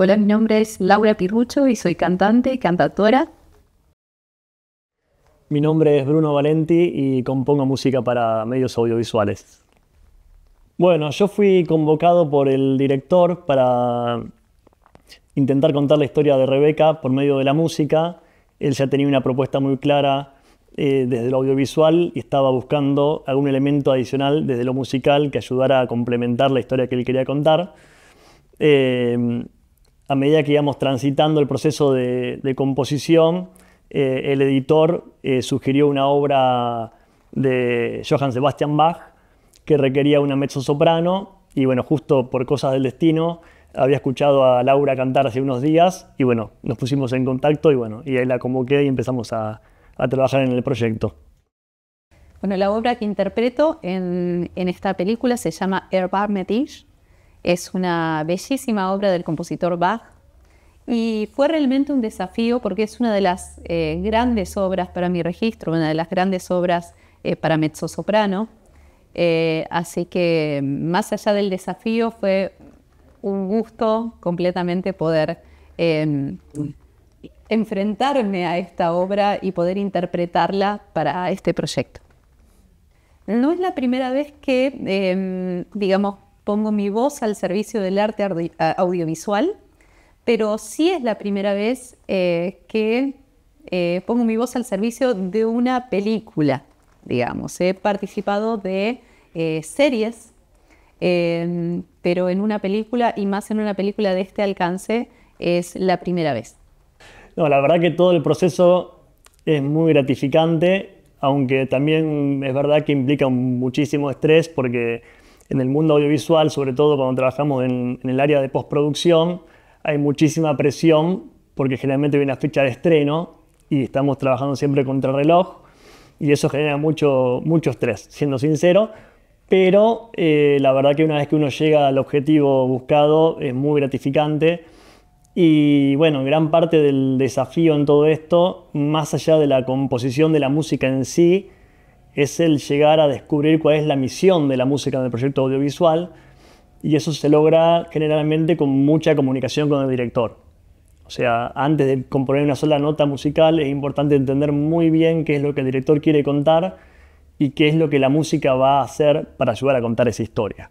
Hola, mi nombre es Laura Pirrucho y soy cantante y cantautora. Mi nombre es Bruno Valenti y compongo música para medios audiovisuales. Bueno, yo fui convocado por el director para intentar contar la historia de Rebeca por medio de la música. Él ya tenía una propuesta muy clara eh, desde lo audiovisual y estaba buscando algún elemento adicional desde lo musical que ayudara a complementar la historia que él quería contar. Eh, a medida que íbamos transitando el proceso de, composición, eh, el editor eh, sugirió una obra de Johann Sebastian Bach que requería una mezzo-soprano y bueno, justo por cosas del destino había escuchado a Laura cantar hace unos días y bueno, nos pusimos en contacto y bueno, y ahí la convoqué y empezamos a, trabajar en el proyecto. Bueno, la obra que interpreto en, esta película se llama Herbar Metis. Es una bellísima obra del compositor Bach y fue realmente un desafío porque es una de las eh, grandes obras para mi registro, una de las grandes obras eh, para mezzosoprano. Eh, así que más allá del desafío fue un gusto completamente poder em, enfrentarme a esta obra y poder interpretarla para este proyecto. No es la primera vez que, em, digamos, pongo mi voz al servicio del arte audiovisual, pero sí es la primera vez eh, que eh, pongo mi voz al servicio de una película, digamos. He participado de eh, series, em, pero en una película y más en una película de este alcance es la primera vez. No, la verdad que todo el proceso es muy gratificante, aunque también es verdad que implica muchísimo estrés porque en el mundo audiovisual, sobre todo cuando trabajamos en, el área de postproducción, hay muchísima presión porque generalmente viene la fecha de estreno y estamos trabajando siempre contra reloj y eso genera mucho, muchos estrés, siendo sincero. Pero eh, la verdad que una vez que uno llega al objetivo buscado es muy gratificante. Y bueno, gran parte del desafío en todo esto, más allá de la composición de la música en sí, es el llegar a descubrir cuál es la misión de la música en el proyecto audiovisual y eso se logra generalmente con mucha comunicación con el director. O sea, antes de componer una sola nota musical es importante entender muy bien qué es lo que el director quiere contar y qué es lo que la música va a hacer para ayudar a contar esa historia.